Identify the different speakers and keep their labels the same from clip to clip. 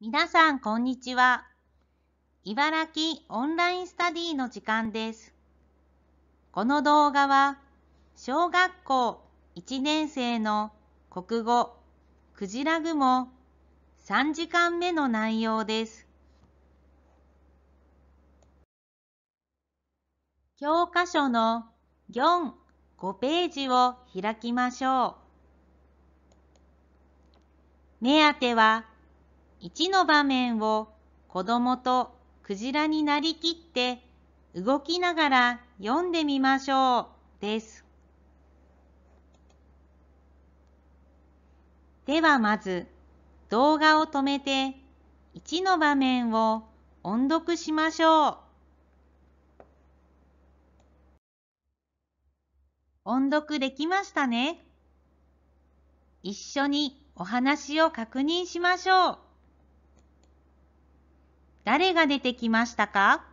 Speaker 1: 皆さん、こんにちは。茨城オンラインスタディの時間です。この動画は、小学校1年生の国語、クジラも3時間目の内容です。教科書の4、5ページを開きましょう。目当ては1の場面を子供とクジラになりきって動きながら読んでみましょうです。ではまず動画を止めて1の場面を音読しましょう。音読できましたね。一緒にお話を確認しましょう。誰が出てきましたか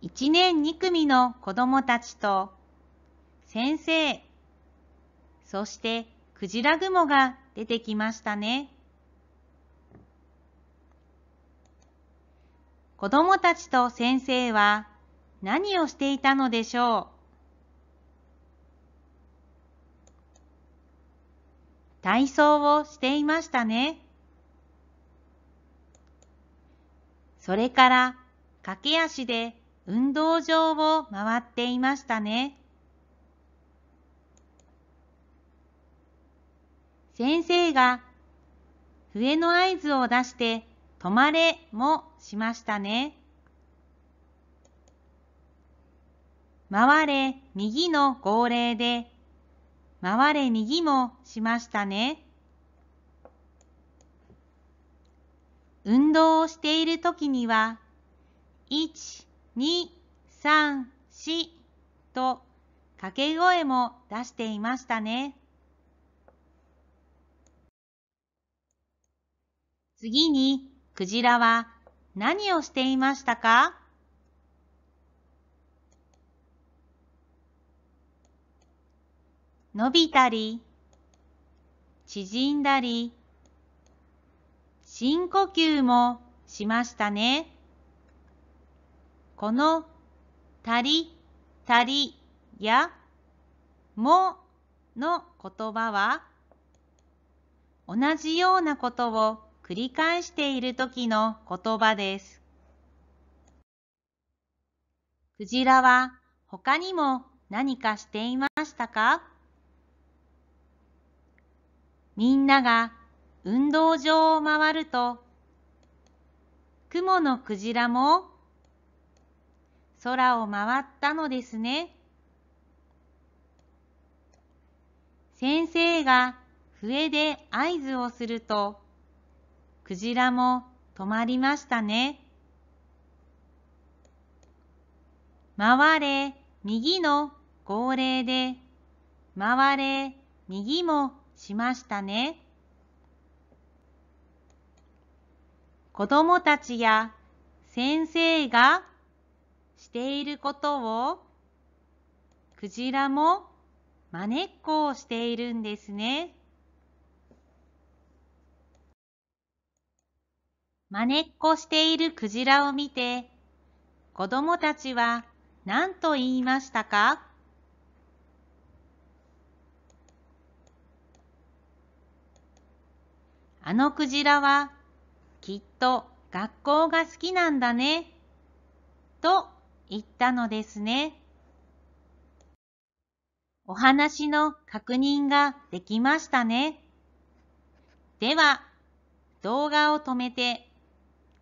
Speaker 1: 1年2組の子どもたちと先生そしてクジラ雲が出てきましたね子どもたちと先生は何をしていたのでしょう体操をしていましたね。それから駆け足で運動場を回っていましたね。先生が笛の合図を出して止まれもしましたね。回れ右の号令で回れ右もしましたね。運動をしているときには、1、2、3、4と掛け声も出していましたね。次に、クジラは何をしていましたか伸びたり、縮んだり、深呼吸もしましたね。この、たり、たりや、もの言葉は、同じようなことを繰り返している時の言葉です。クジラは他にも何かしていましたかみんなが運動場を回ると、雲のクジラも空を回ったのですね。先生が笛で合図をすると、クジラも止まりましたね。回れ右の号令で、回れ右もしましたね。子供たちや先生がしていることをクジラもまねっこをしているんですね。まねっこしているクジラを見て子供たちは何と言いましたかあのクジラはきっと学校が好きなんだね。と言ったのですね。お話の確認ができましたね。では、動画を止めて、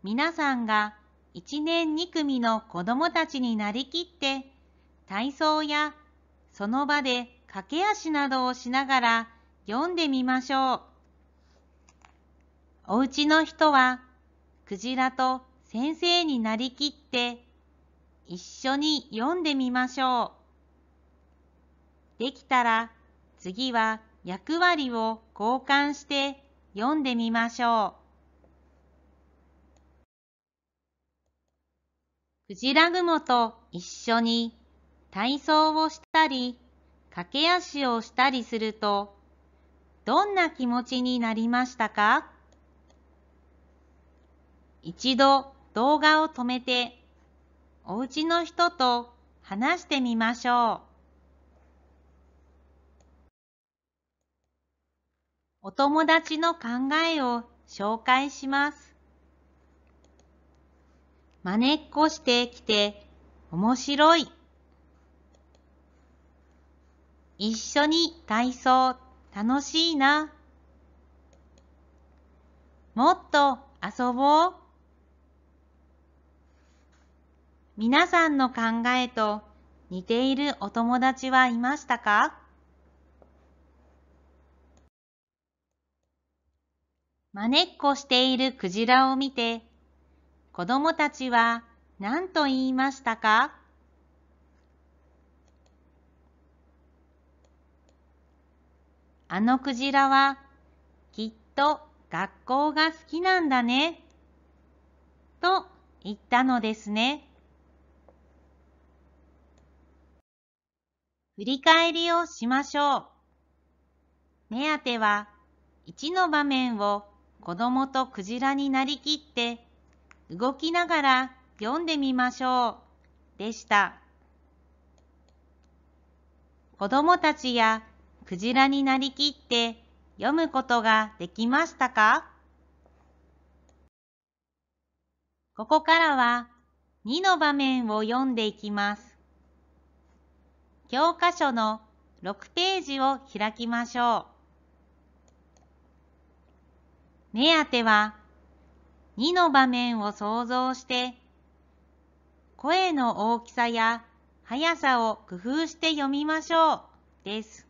Speaker 1: 皆さんが一年二組の子供たちになりきって、体操やその場で駆け足などをしながら読んでみましょう。お家の人は、クジラと先生になりきって、一緒に読んでみましょう。できたら、次は役割を交換して読んでみましょう。クジラ雲と一緒に体操をしたり、駆け足をしたりすると、どんな気持ちになりましたか一度動画を止めておうちの人と話してみましょう。お友達の考えを紹介します。まねっこしてきて面白い。一緒に体操楽しいな。もっと遊ぼう。皆さんの考えと似ているお友達はいましたかまねっこしているクジラを見て、子供たちは何と言いましたかあのクジラはきっと学校が好きなんだね、と言ったのですね。振り返りをしましょう。目当ては1の場面を子供とクジラになりきって動きながら読んでみましょうでした。子供たちやクジラになりきって読むことができましたかここからは2の場面を読んでいきます。教科書の6ページを開きましょう。目当ては2の場面を想像して声の大きさや速さを工夫して読みましょうです。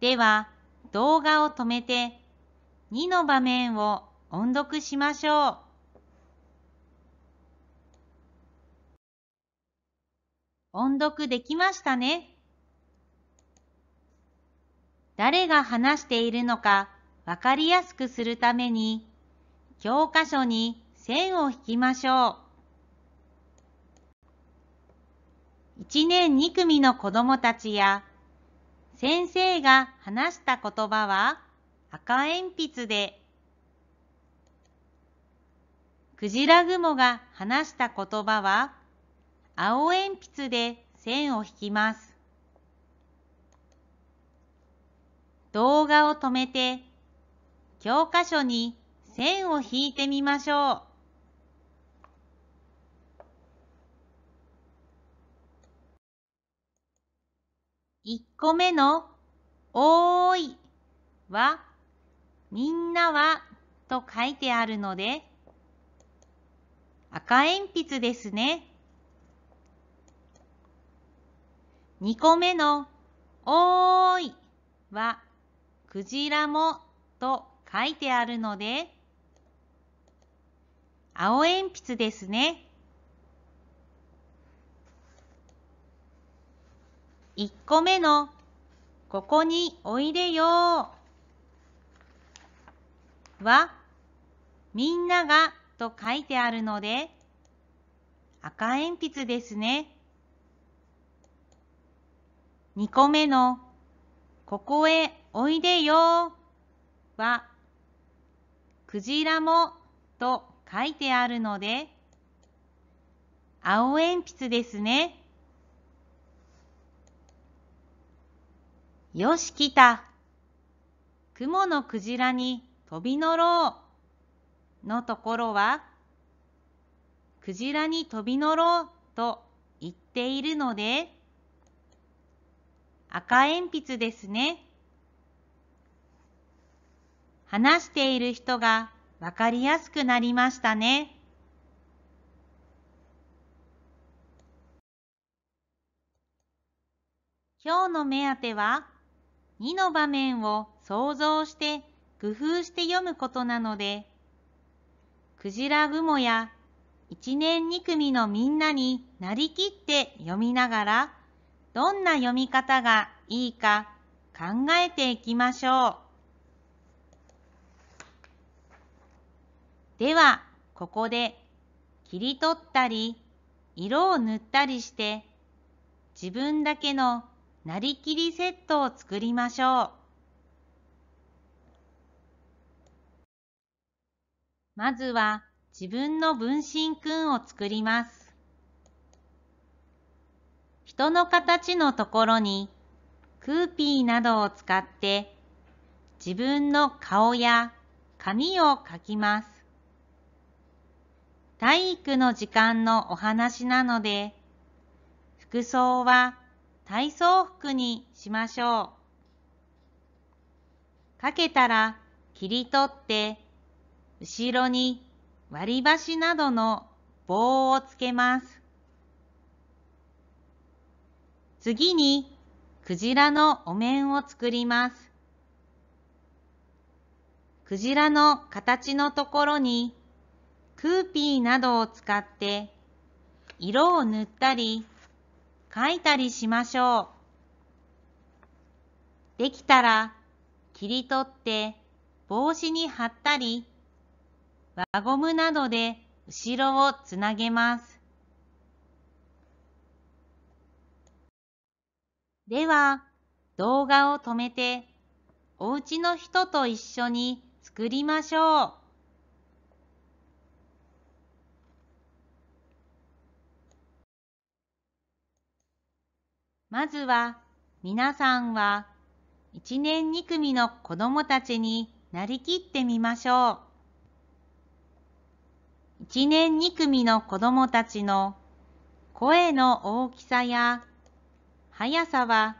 Speaker 1: では動画を止めて2の場面を音読しましょう。音読できましたね。誰が話しているのかわかりやすくするために、教科書に線を引きましょう。1年2組の子供たちや、先生が話した言葉は赤鉛筆で、クジラ雲が話した言葉は青鉛筆で線を引きます。動画を止めて、教科書に線を引いてみましょう。1個目の「おーい」は「みんなは」と書いてあるので赤鉛筆ですね。2個目のおーいはクジラもと書いてあるので青鉛筆ですね。1個目のここにおいでよはみんながと書いてあるので赤鉛筆ですね。2個目のここへおいでよはクジラもと書いてあるので青鉛筆ですね。よし来た。雲のクジラに飛び乗ろうのところはクジラに飛び乗ろうと言っているので赤鉛筆ですね。話している人がわかりやすくなりましたね。今日の目当ては2の場面を想像して工夫して読むことなので、クジラ雲や一年二組のみんなになりきって読みながらどんな読み方がいいか考えていきましょう。では、ここで切り取ったり、色を塗ったりして、自分だけのなりきりセットを作りましょう。まずは自分の分身くんを作ります。人の形のところにクーピーなどを使って自分の顔や髪を描きます。体育の時間のお話なので服装は体操服にしましょう。かけたら切り取って後ろに割り箸などの棒をつけます。次に、クジラのお面を作ります。クジラの形のところに、クーピーなどを使って、色を塗ったり、描いたりしましょう。できたら、切り取って帽子に貼ったり、輪ゴムなどで後ろをつなげます。では、動画を止めて、おうちの人と一緒に作りましょう。まずは、皆さんは、一年二組の子どもたちになりきってみましょう。一年二組の子どもたちの声の大きさや速さは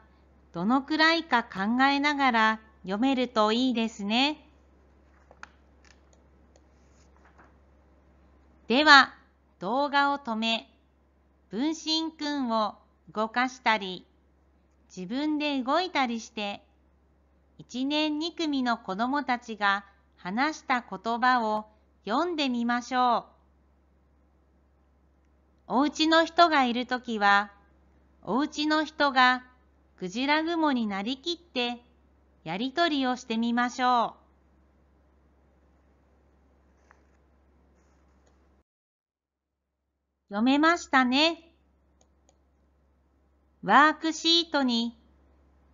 Speaker 1: どのくらいか考えながら読めるといいですね。では動画を止め、分身くんを動かしたり、自分で動いたりして、1年2組の子どもたちが話した言葉を読んでみましょう。おうちの人がいるときは、おうちの人がクジラ雲になりきってやりとりをしてみましょう。読めましたね。ワークシートに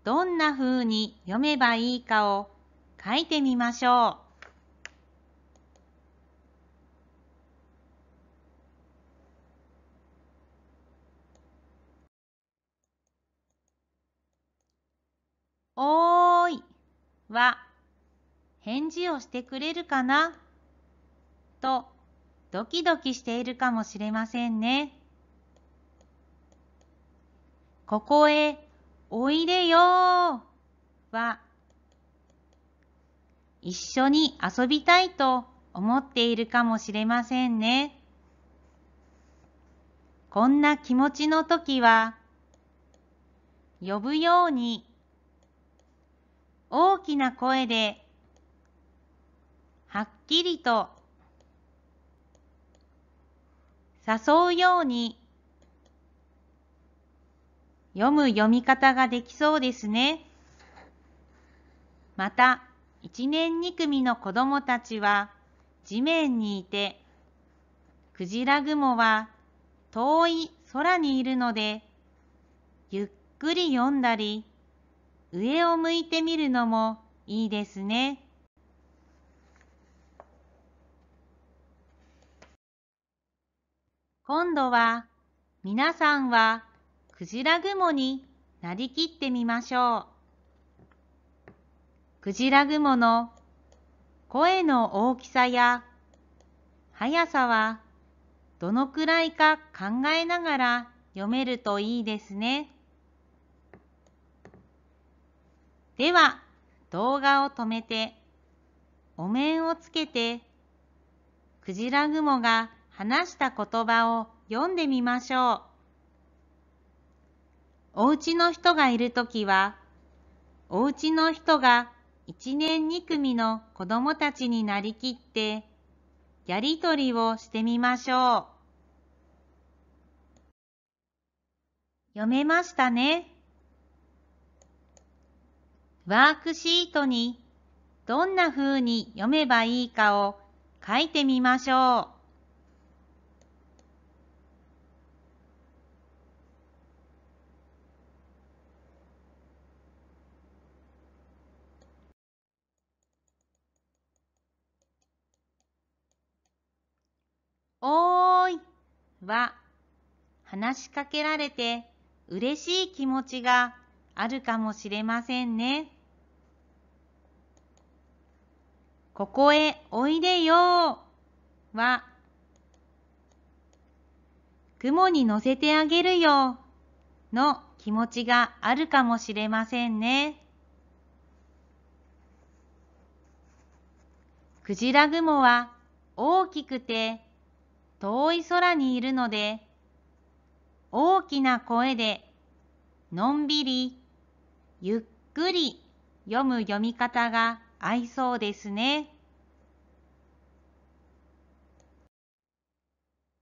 Speaker 1: どんな風に読めばいいかを書いてみましょう。おーいは返事をしてくれるかなとドキドキしているかもしれませんね。ここへおいでよは一緒に遊びたいと思っているかもしれませんね。こんな気持ちの時は呼ぶように大きな声ではっきりと誘うように読む読み方ができそうですね。また、1年2組の子供たちは地面にいて、クジラ雲は遠い空にいるので、ゆっくり読んだり、上を向いてみるのもいいですね。今度は皆さんはクジラ雲になりきってみましょう。クジラ雲の声の大きさや速さはどのくらいか考えながら読めるといいですね。では、動画を止めて、お面をつけて、クジラグモが話した言葉を読んでみましょう。おうちの人がいるときは、おうちの人が一年二組の子供たちになりきって、やりとりをしてみましょう。読めましたね。ワークシートにどんな風に読めばいいかを書いてみましょう。おーいは話しかけられて嬉しい気持ちがあるかもしれませんね。ここへおいでよは、雲に乗せてあげるよの気持ちがあるかもしれませんね。クジラ雲は大きくて遠い空にいるので、大きな声でのんびりゆっくり読む読み方が合いそうですね。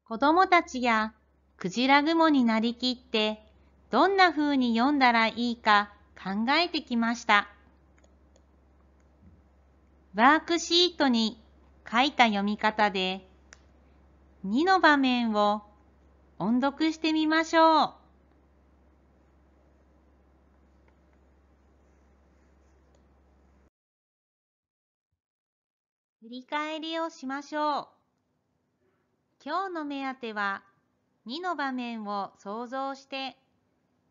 Speaker 1: 子供たちやクジラ雲になりきって、どんな風に読んだらいいか考えてきました。ワークシートに書いた読み方で、2の場面を音読してみましょう。振り返りをしましょう。今日の目当ては2の場面を想像して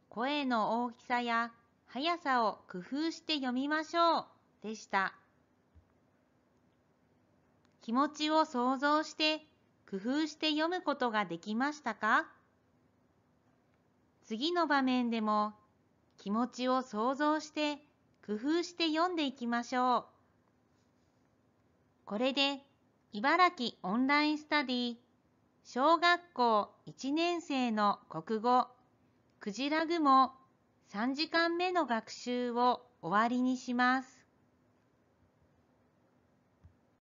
Speaker 1: 声の大きさや速さを工夫して読みましょうでした。気持ちを想像して工夫して読むことができましたか次の場面でも気持ちを想像して工夫して読んでいきましょう。これで茨城オンラインスタディ小学校1年生の国語クジラモ3時間目の学習を終わりにします。